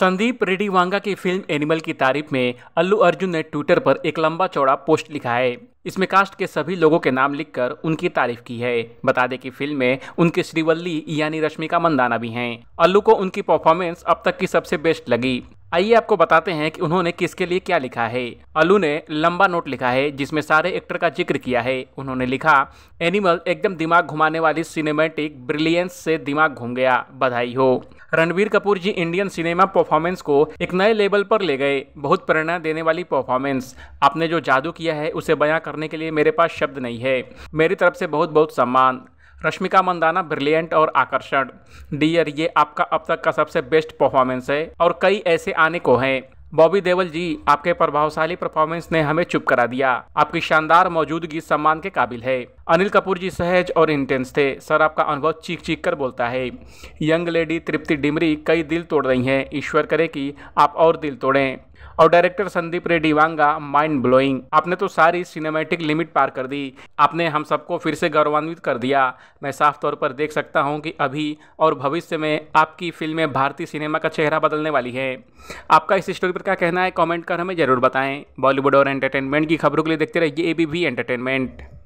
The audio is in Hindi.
संदीप रेड्डी वांगा की फिल्म एनिमल की तारीफ में अल्लू अर्जुन ने ट्विटर पर एक लंबा चौड़ा पोस्ट लिखा है इसमें कास्ट के सभी लोगों के नाम लिखकर उनकी तारीफ की है बता दें कि फिल्म में उनके श्रीवल्ली यानी रश्मिका मंदाना भी हैं अल्लू को उनकी परफॉर्मेंस अब तक की सबसे बेस्ट लगी आइए आपको बताते हैं कि उन्होंने किसके लिए क्या लिखा है अलू ने लंबा नोट लिखा है जिसमें सारे एक्टर का जिक्र किया है उन्होंने लिखा एनिमल एकदम दिमाग घुमाने वाली सिनेमेटिक ब्रिलियंस से दिमाग घूम गया बधाई हो Ranbir Kapoor ji Indian cinema performance को एक नए लेवल पर ले गए बहुत प्रेरणा देने वाली परफॉर्मेंस आपने जो जादू किया है उसे बयां करने के लिए मेरे पास शब्द नहीं है मेरी तरफ से बहुत बहुत सम्मान रश्मिका मंदाना ब्रिलियंट और आकर्षण डियर ये आपका अब तक का सबसे बेस्ट परफॉर्मेंस है और कई ऐसे आने को हैं बॉबी देवल जी आपके प्रभावशाली परफॉर्मेंस ने हमें चुप करा दिया आपकी शानदार मौजूदगी सम्मान के काबिल है अनिल कपूर जी सहज और इंटेंस थे सर आपका अनुभव चीख चीख कर बोलता है यंग लेडी तृप्ति डिमरी कई दिल तोड़ रही हैं ईश्वर करे कि आप और दिल तोड़ें और director Sandeep Reddy Vanga mind blowing आपने तो सारी सिनेमैटिक लिमिट पार कर दी आपने हम सबको फिर से गौरवान्वित कर दिया मैं साफ तौर पर देख सकता हूँ कि अभी और भविष्य में आपकी फिल्में भारतीय सिनेमा का चेहरा बदलने वाली है आपका इस स्टोरी पर क्या कहना है कॉमेंट कर हमें ज़रूर बताएं बॉलीवुड और एंटरटेनमेंट की खबरों के लिए देखते रहिए ए बी एंटरटेनमेंट